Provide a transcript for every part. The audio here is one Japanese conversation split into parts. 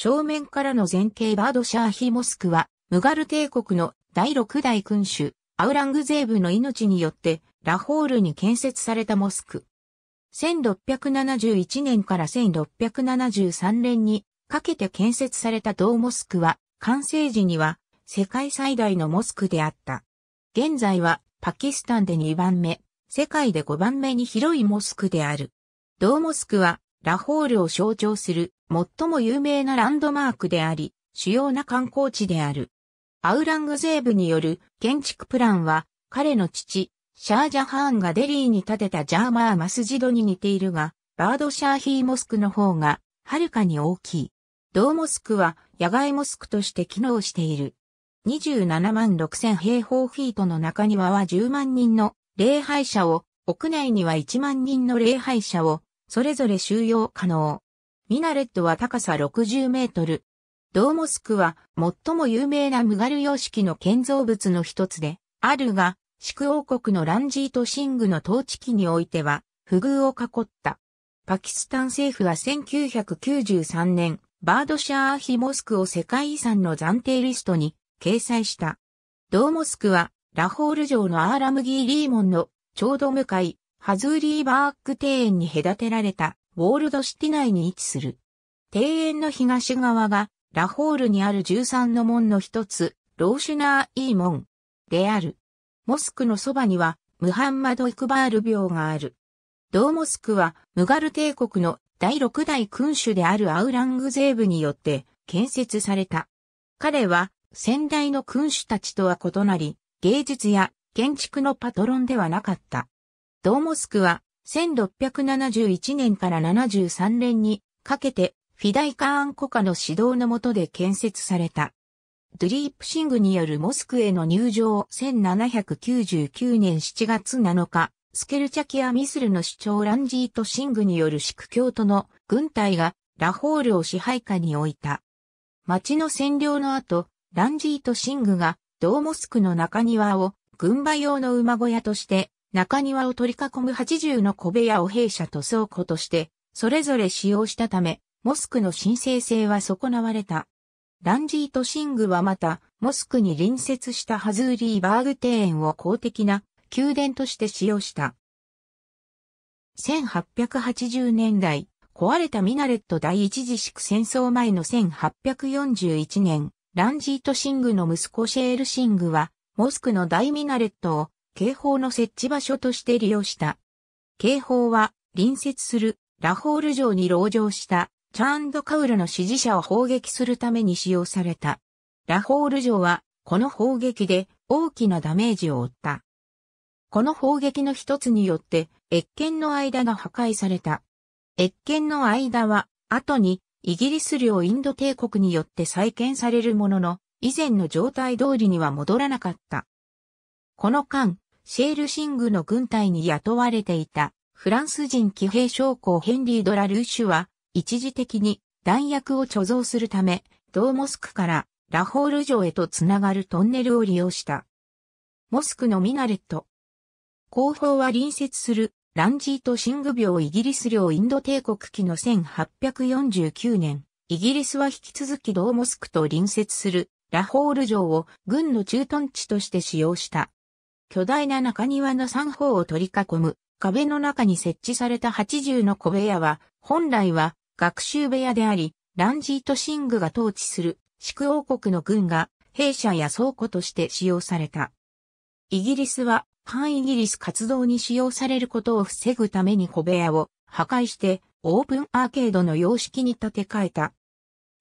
正面からの前景バードシャーヒモスクは、ムガル帝国の第六代君主、アウラングゼーブの命によって、ラホールに建設されたモスク。1671年から1673年にかけて建設された銅モスクは、完成時には世界最大のモスクであった。現在はパキスタンで2番目、世界で5番目に広いモスクである。銅モスクはラホールを象徴する最も有名なランドマークであり、主要な観光地である。アウラングゼーブによる建築プランは、彼の父、シャージャハーンがデリーに建てたジャーマーマスジドに似ているが、バードシャーヒーモスクの方が、はるかに大きい。ドーモスクは、野外モスクとして機能している。27万6000平方フィートの中庭は10万人の礼拝者を、屋内には1万人の礼拝者をそれぞれ収容可能。ミナレットは高さ60メートル。ドーモスクは最も有名なムガル様式の建造物の一つで、あるが、宿王国のランジート・シングの統治期においては、不遇を囲った。パキスタン政府は1993年、バードシャーヒモスクを世界遺産の暫定リストに掲載した。ドーモスクは、ラホール城のアーラムギーリーモンのちょうど向かい、ハズーリーバーク庭園に隔てられたウォールドシティ内に位置する。庭園の東側がラホールにある13の門の一つ、ローシュナー・イー門である。モスクのそばにはムハンマド・イクバール廟がある。同モスクはムガル帝国の第6代君主であるアウラングゼーブによって建設された。彼は先代の君主たちとは異なり、芸術や建築のパトロンではなかった。ドーモスクは、1671年から73年にかけて、フィダイカーンコカの指導の下で建設された。ドリープシングによるモスクへの入場1799年7月7日、スケルチャキア・ミスルの首長ランジート・シングによるシク教徒の軍隊がラホールを支配下に置いた。町の占領の後、ランジート・シングがドーモスクの中庭を軍馬用の馬小屋として中庭を取り囲む80の小部屋を弊社と倉庫として、それぞれ使用したため、モスクの神聖性は損なわれた。ランジートシングはまた、モスクに隣接したハズーリーバーグ庭園を公的な宮殿として使用した。1880年代、壊れたミナレット第一次祝戦争前の1841年、ランジートシングの息子シェールシングは、モスクの大ミナレットを警報の設置場所として利用した。警報は、隣接するラホール城に籠城したチャーンドカウルの支持者を砲撃するために使用された。ラホール城は、この砲撃で大きなダメージを負った。この砲撃の一つによって、越見の間が破壊された。越見の間は、後に、イギリス領インド帝国によって再建されるものの、以前の状態通りには戻らなかった。この間、シェールシングの軍隊に雇われていたフランス人騎兵将校ヘンリー・ドラ・ルーシュは一時的に弾薬を貯蔵するためドーモスクからラホール城へとつながるトンネルを利用した。モスクのミナレット。後方は隣接するランジート・シング病イギリス領インド帝国期の1849年、イギリスは引き続きドーモスクと隣接するラホール城を軍の駐屯地として使用した。巨大な中庭の三方を取り囲む壁の中に設置された80の小部屋は、本来は学習部屋であり、ランジート・シングが統治する宿王国の軍が兵舎や倉庫として使用された。イギリスは反イギリス活動に使用されることを防ぐために小部屋を破壊してオープンアーケードの様式に建て替えた。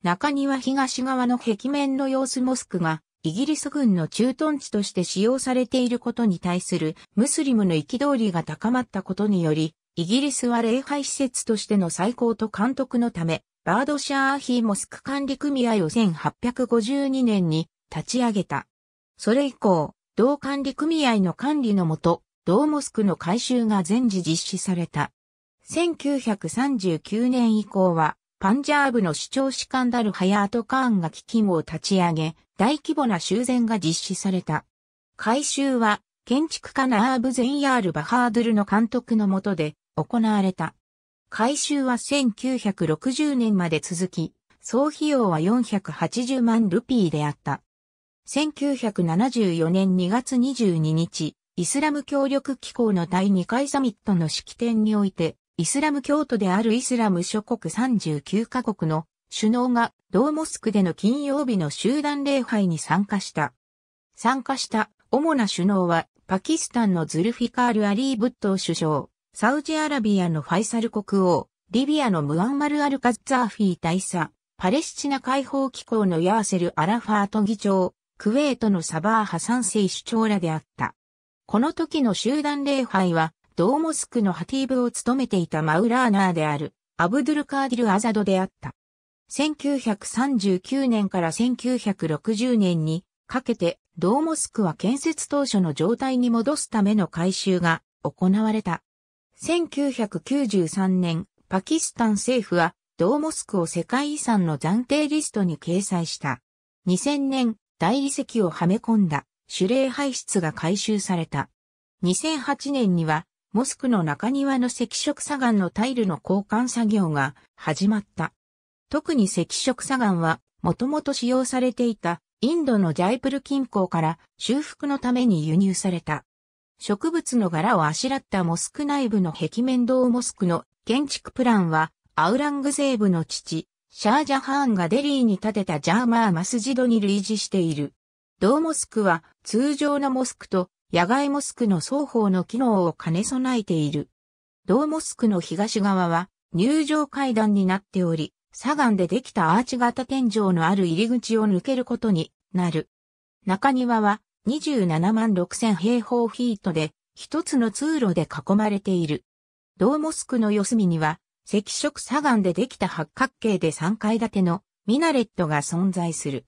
中庭東側の壁面の様子モスクがイギリス軍の駐屯地として使用されていることに対するムスリムの憤りが高まったことにより、イギリスは礼拝施設としての最高と監督のため、バードシャーヒーモスク管理組合を1852年に立ち上げた。それ以降、同管理組合の管理のもと、同モスクの改修が全時実施された。1939年以降は、パンジャーブの主張士官ダルハヤート・カーンが基金を立ち上げ、大規模な修繕が実施された。改修は、建築家ナーブ・ゼンヤール・バハードルの監督の下で行われた。改修は1960年まで続き、総費用は480万ルピーであった。1974年2月22日、イスラム協力機構の第2回サミットの式典において、イスラム教徒であるイスラム諸国39カ国の首脳がドーモスクでの金曜日の集団礼拝に参加した。参加した主な首脳はパキスタンのズルフィカール・アリー・ブットー首相、サウジアラビアのファイサル国王、リビアのムアンマル・アル・カッザーフィー大佐、パレスチナ解放機構のヤーセル・アラファート議長、クウェートのサバー・ハサンセイ首長らであった。この時の集団礼拝は、ドーモスクのハティーブを務めていたマウラーナーである、アブドゥルカーディル・アザドであった。1939年から1960年にかけてドーモスクは建設当初の状態に戻すための改修が行われた。1993年、パキスタン政府はドーモスクを世界遺産の暫定リストに掲載した。2000年、大理石をはめ込んだ主霊排出が回収された。2008年には、モスクの中庭の赤色砂岩のタイルの交換作業が始まった。特に赤色砂岩は、もともと使用されていたインドのジャイプル近郊から修復のために輸入された。植物の柄をあしらったモスク内部の壁面堂モスクの建築プランは、アウラングゼーブの父、シャージャハーンがデリーに建てたジャーマーマスジドに類似している。ドモスクは通常のモスクと野外モスクの双方の機能を兼ね備えている。ドモスクの東側は入場階段になっており、砂岩でできたアーチ型天井のある入り口を抜けることになる。中庭は27万6000平方フィートで一つの通路で囲まれている。ドーモスクの四隅には赤色砂岩でできた八角形で3階建てのミナレットが存在する。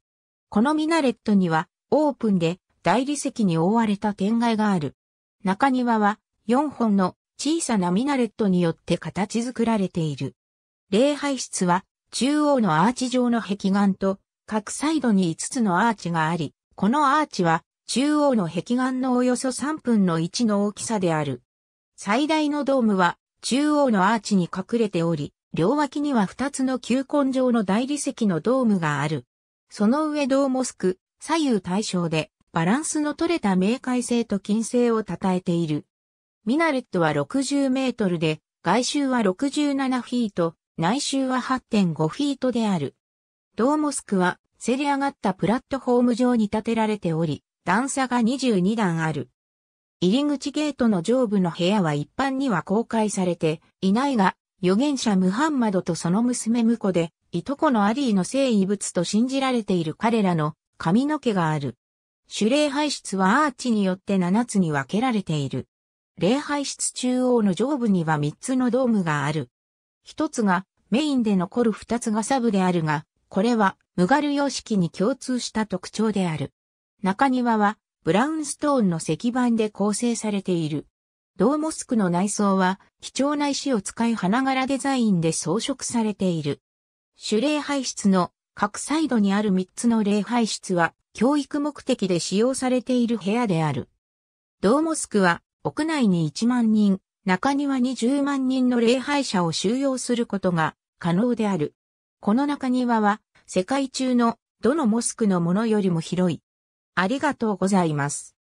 このミナレットにはオープンで大理石に覆われた天蓋がある。中庭は4本の小さなミナレットによって形作られている。礼拝室は中央のアーチ状の壁岩と、各サイドに5つのアーチがあり、このアーチは、中央の壁岩のおよそ3分の1の大きさである。最大のドームは、中央のアーチに隠れており、両脇には2つの球根状の大理石のドームがある。その上ドーモスク、左右対称で、バランスの取れた明快性と金星を称えている。ミナレットは60メートルで、外周は67フィート、内周は8.5フィートである。ドーモスクは、せり上がったプラットフォーム上に建てられており、段差が22段ある。入り口ゲートの上部の部屋は一般には公開されていないが、預言者ムハンマドとその娘婿で、いとこのアリーの聖遺物と信じられている彼らの髪の毛がある。主礼排出はアーチによって7つに分けられている。礼排出中央の上部には3つのドームがある。一つがメインで残る二つがサブであるが、これはムガル様式に共通した特徴である。中庭はブラウンストーンの石板で構成されている。ドーモスクの内装は貴重な石を使い花柄デザインで装飾されている。主礼拝室の各サイドにある3つの礼拝室は教育目的で使用されている部屋である。ドーモスクは屋内に1万人、中庭に10万人の礼拝者を収容することが可能である。この中庭は世界中のどのモスクのものよりも広い。ありがとうございます。